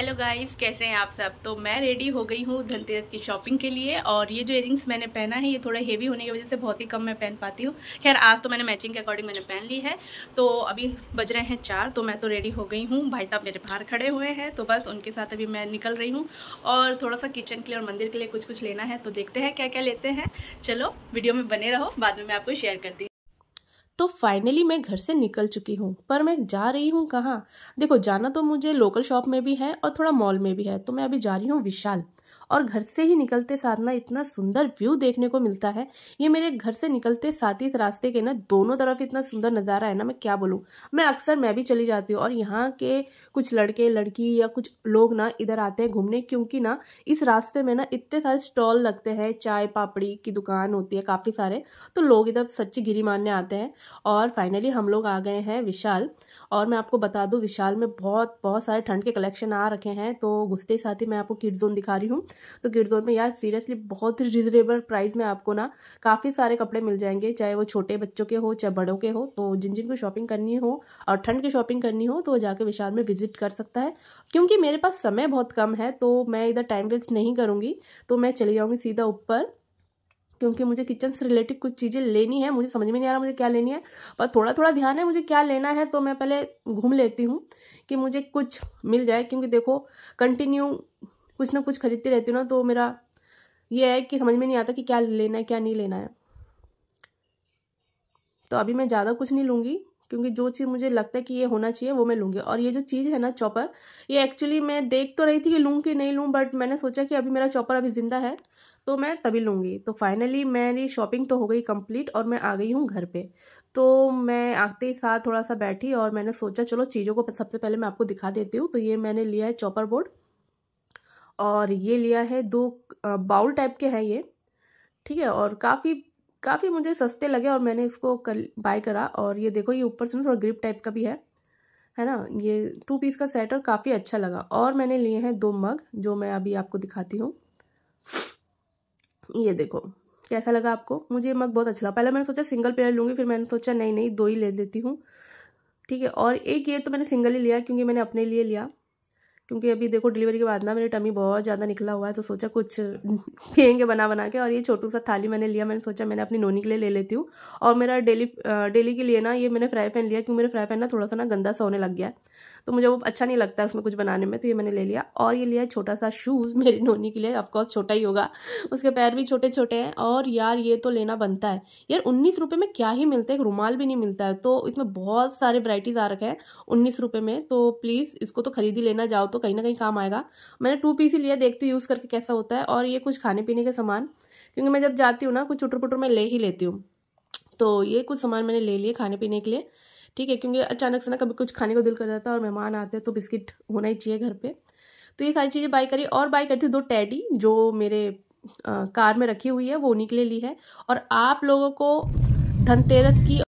hello guys कैसे हैं आप सब तो मैं रेडी हो गई हूँ धनतेरस की शॉपिंग के लिए और ये जो इयरिंग्स मैंने पहना है ये थोड़ा हेवी होने की वजह से बहुत ही कम मैं पहन पाती हूँ खैर आज तो मैंने मैचिंग के अकॉर्डिंग मैंने पहन ली है तो अभी बज रहे हैं चार तो मैं तो रेडी हो गई हूँ भाई साहब मेरे बाहर खड़े हुए हैं तो बस उनके साथ अभी मैं निकल रही हूँ और थोड़ा सा किचन के लिए और मंदिर के लिए कुछ कुछ लेना है तो देखते हैं क्या क्या लेते हैं चलो वीडियो में बने रहो बाद में मैं आपको शेयर करती तो फाइनली मैं घर से निकल चुकी हूँ पर मैं जा रही हूँ कहाँ देखो जाना तो मुझे लोकल शॉप में भी है और थोड़ा मॉल में भी है तो मैं अभी जा रही हूँ विशाल और घर से ही निकलते साथ ना इतना सुंदर व्यू देखने को मिलता है ये मेरे घर से निकलते साथ ही रास्ते के ना दोनों तरफ इतना सुंदर नज़ारा है ना मैं क्या बोलूँ मैं अक्सर मैं भी चली जाती हूँ और यहाँ के कुछ लड़के लड़की या कुछ लोग ना इधर आते हैं घूमने क्योंकि ना इस रास्ते में ना इतने सारे स्टॉल लगते हैं चाय पापड़ी की दुकान होती है काफ़ी सारे तो लोग इधर सच्ची गिरी मारने आते हैं और फाइनली हम लोग आ गए हैं विशाल और मैं आपको बता दूं विशाल में बहुत बहुत सारे ठंड के कलेक्शन आ रखे हैं तो गुस्ते साथ ही मैं आपको किड जोन दिखा रही हूँ तो किड जोन में यार सीरियसली बहुत ही रिजनेबल प्राइस में आपको ना काफ़ी सारे कपड़े मिल जाएंगे चाहे वो छोटे बच्चों के हो चाहे बड़ों के हो तो जिन जिनको शॉपिंग करनी हो और ठंड की शॉपिंग करनी हो तो जाकर विशाल में विजिट कर सकता है क्योंकि मेरे पास समय बहुत कम है तो मैं इधर टाइम वेस्ट नहीं करूँगी तो मैं चली जाऊँगी सीधा ऊपर क्योंकि मुझे किचन से रिलेटिव कुछ चीज़ें लेनी है मुझे समझ में नहीं आ रहा मुझे क्या लेनी है पर थोड़ा थोड़ा ध्यान है मुझे क्या लेना है तो मैं पहले घूम लेती हूँ कि मुझे कुछ मिल जाए क्योंकि देखो कंटिन्यू कुछ ना कुछ खरीदती रहती हूँ ना तो मेरा ये है कि समझ में नहीं आता कि क्या लेना है क्या नहीं लेना है तो अभी मैं ज़्यादा कुछ नहीं लूँगी क्योंकि जो चीज़ मुझे लगता है कि ये होना चाहिए वो मैं लूँगी और ये जो चीज़ है ना चॉपर ये एक्चुअली मैं देख तो रही थी कि लूँ कि नहीं लूँ बट मैंने सोचा कि अभी मेरा चॉपर अभी ज़िंदा है तो मैं तभी लूँगी तो फाइनली मेरी शॉपिंग तो हो गई कम्प्लीट और मैं आ गई हूँ घर पर तो मैं आते ही साथ थोड़ा सा बैठी और मैंने सोचा चलो चीज़ों को सबसे पहले मैं आपको दिखा देती हूँ तो ये मैंने लिया है चॉपर बोर्ड और ये लिया है दो बाउल टाइप के हैं ये ठीक है और काफ़ी काफ़ी मुझे सस्ते लगे और मैंने इसको कर, बाय करा और ये देखो ये ऊपर से ना थोड़ा ग्रिप टाइप का भी है है ना ये टू पीस का सेट और काफ़ी अच्छा लगा और मैंने लिए हैं दो मग जो मैं अभी आपको दिखाती हूँ ये देखो कैसा लगा आपको मुझे ये मग बहुत अच्छा लगा पहले मैंने सोचा सिंगल पेयर लूँगी फिर मैंने सोचा नहीं नहीं दो ही ले लेती हूँ ठीक है और एक ये तो मैंने सिंगल ही लिया क्योंकि मैंने अपने लिए लिया क्योंकि अभी देखो डिलीवरी के बाद ना मेरी टमी बहुत ज़्यादा निकला हुआ है तो सोचा कुछ पियेंगे बना बना के और ये छोटू सा थाली मैंने लिया मैंने सोचा मैंने अपनी नोनी के लिए ले लेती हूँ और मेरा डेली डेली के लिए ना ये मैंने फ्राई पैन लिया क्योंकि मेरे फ्राई पैन ना थोड़ा सा ना गंदा सा होने लग गया तो मुझे वो अच्छा नहीं लगता उसमें कुछ बनाने में तो ये मैंने ले लिया और ये लिया छोटा सा शूज़ मेरी नोनी के लिए ऑफकोर्स छोटा ही होगा उसके पैर भी छोटे छोटे हैं और यार ये तो लेना बनता है यार उन्नीस रुपये में क्या ही मिलता है एक रुमाल भी नहीं मिलता है तो इसमें बहुत सारे वराइटीज़ आ रखे हैं उन्नीस रुपये में तो प्लीज़ इसको तो खरीद ही लेना जाओ तो कहीं ना कहीं काम आएगा मैंने टू पीस ही लिया देखती हूँ यूज़ करके कैसा होता है और ये कुछ खाने पीने के सामान क्योंकि मैं जब जाती हूँ ना कुछ चुटर पुटर मैं ले ही लेती हूँ तो ये कुछ सामान मैंने ले लिए खाने पीने के लिए ठीक है क्योंकि अचानक से ना कभी कुछ खाने को दिल कर जाता है और मेहमान आते हैं तो बिस्किट होना ही चाहिए घर पर तो ये सारी चीज़ें बाई करी और बाई करती थी दो टैडी जो मेरे कार में रखी हुई है वो उन्हीं के लिए ली है और आप लोगों को धनतेरस की